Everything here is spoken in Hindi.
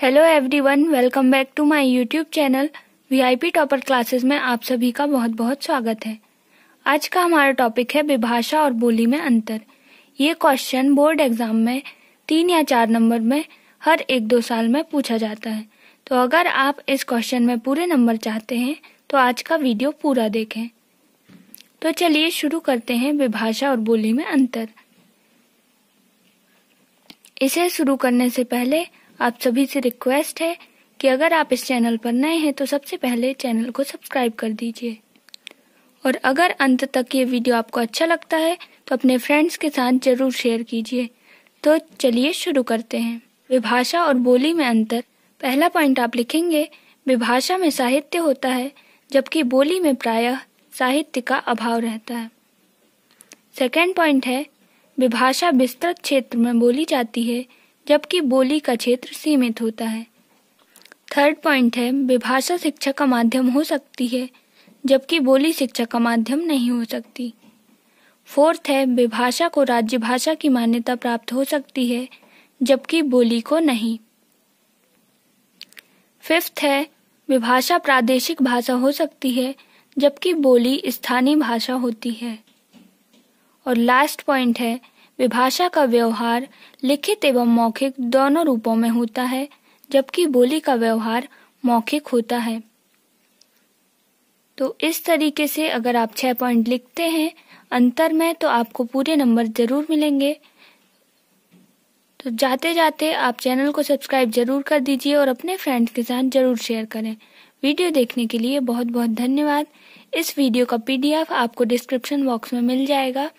hello everyone welcome back to my YouTube channel VIP topper classes में आप सभी का बहुत बहुत स्वागत है आज का हमारा टॉपिक है विभाषा और बोली में अंतर ये क्वेश्चन बोर्ड एग्जाम में तीन या चार नंबर में हर एक दो साल में पूछा जाता है तो अगर आप इस क्वेश्चन में पूरे नंबर चाहते हैं तो आज का वीडियो पूरा देखें तो चलिए शुरू करते हैं विभाषा और बोली में अंतर इसे शुरू करने से पहले आप सभी से रिक्वेस्ट है कि अगर आप इस चैनल पर नए हैं तो सबसे पहले चैनल को सब्सक्राइब कर दीजिए और अगर अंत तक ये वीडियो आपको अच्छा लगता है तो अपने फ्रेंड्स के साथ जरूर शेयर कीजिए तो चलिए शुरू करते हैं विभाषा और बोली में अंतर पहला पॉइंट आप लिखेंगे विभाषा में साहित्य होता है जबकि बोली में प्रायः साहित्य का अभाव रहता है सेकेंड पॉइंट है विभाषा विस्तृत क्षेत्र में बोली जाती है जबकि बोली का क्षेत्र सीमित होता है थर्ड पॉइंट है विभाषा शिक्षा का माध्यम हो सकती है जबकि बोली शिक्षा का माध्यम नहीं हो सकती फोर्थ है विभाषा को राज्य भाषा की मान्यता प्राप्त हो सकती है जबकि बोली को नहीं फिफ्थ है विभाषा प्रादेशिक भाषा हो सकती है जबकि बोली स्थानीय भाषा होती है और लास्ट पॉइंट है विभाषा का व्यवहार लिखित एवं मौखिक दोनों रूपों में होता है जबकि बोली का व्यवहार मौखिक होता है तो इस तरीके से अगर आप छह पॉइंट लिखते हैं अंतर में तो आपको पूरे नंबर ज़रूर मिलेंगे तो जाते जाते आप चैनल को सब्सक्राइब ज़रूर कर दीजिए और अपने फ्रेंड्स के साथ ज़रूर शेयर करें वीडियो देखने के लिए बहुत बहुत धन्यवाद इस वीडियो का पीडीएफ आपको डिस्क्रिप्शन बॉक्स में मिल जाएगा